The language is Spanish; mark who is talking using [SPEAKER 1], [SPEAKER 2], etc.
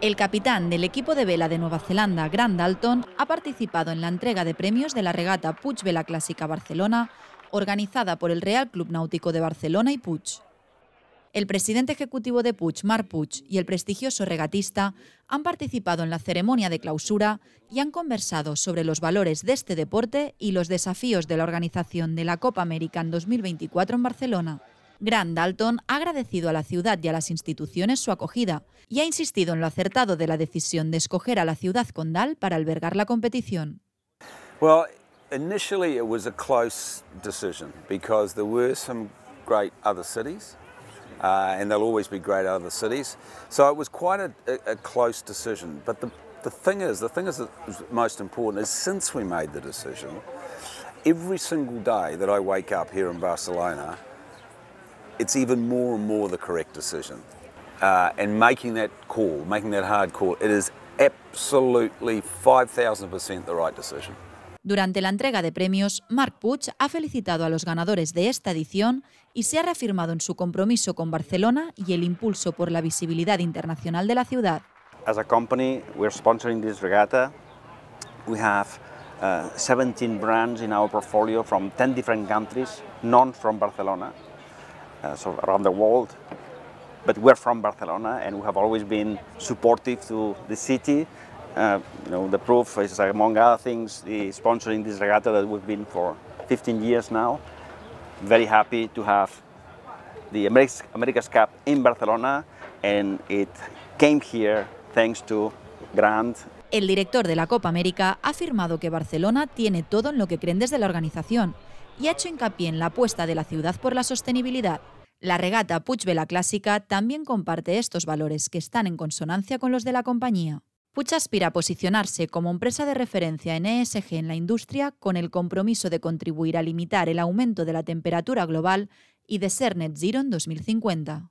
[SPEAKER 1] El capitán del equipo de vela de Nueva Zelanda, Grant Dalton, ha participado en la entrega de premios de la regata Puig Vela Clásica Barcelona, organizada por el Real Club Náutico de Barcelona y Puig. El presidente ejecutivo de Puig, Mar Puig, y el prestigioso regatista han participado en la ceremonia de clausura y han conversado sobre los valores de este deporte y los desafíos de la organización de la Copa América 2024 en Barcelona. Grand Dalton ha agradecido a la ciudad y a las instituciones su acogida y ha insistido en lo acertado de la decisión de escoger a la ciudad condal para albergar la competición.
[SPEAKER 2] Well, initially it was a close decision because there were some great other cities uh, and there'll always be great other cities. So it was quite a, close decision. But the, the thing is, the thing is most important is since we made the decision, every single day that I wake up here in Barcelona, it's even more and more the correct decision. Uh, and making that call, making that hard call, it is absolutely 5,000% the right decision.
[SPEAKER 1] Durante la entrega de premios, Mark Puig ha felicitado a los ganadores de esta edición y se ha reafirmado en su compromiso con Barcelona y el impulso por la visibilidad internacional de la ciudad.
[SPEAKER 3] As a company, we're sponsoring this regatta. We have uh, 17 brands in our portfolio from 10 different countries, none from Barcelona. Uh, sort of around the world. But we're from Barcelona and we have always been supportive to the city. Uh, you know, the proof is among other things the sponsoring this regatta that we've been for 15 years now. Very happy to have the America's, America's Cup in Barcelona and it came here thanks to Grant.
[SPEAKER 1] El director de la Copa América ha afirmado que Barcelona tiene todo en lo que creen desde la organización y ha hecho hincapié en la apuesta de la ciudad por la sostenibilidad. La regata Puch Vela Clásica también comparte estos valores que están en consonancia con los de la compañía. puch aspira a posicionarse como empresa de referencia en ESG en la industria con el compromiso de contribuir a limitar el aumento de la temperatura global y de ser net zero en 2050.